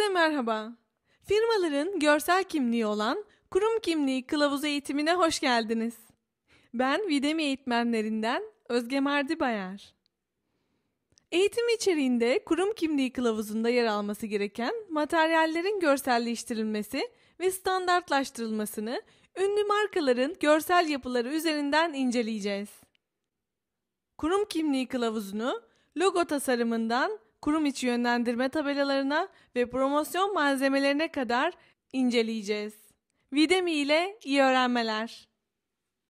Herkese merhaba. Firmaların görsel kimliği olan kurum kimliği kılavuzu eğitimine hoş geldiniz. Ben Videmi eğitmenlerinden Özge Merdibayar. Eğitim içeriğinde kurum kimliği kılavuzunda yer alması gereken materyallerin görselleştirilmesi ve standartlaştırılmasını ünlü markaların görsel yapıları üzerinden inceleyeceğiz. Kurum kimliği kılavuzunu logo tasarımından kurum içi yönlendirme tabelalarına ve promosyon malzemelerine kadar inceleyeceğiz. Videmi ile iyi öğrenmeler.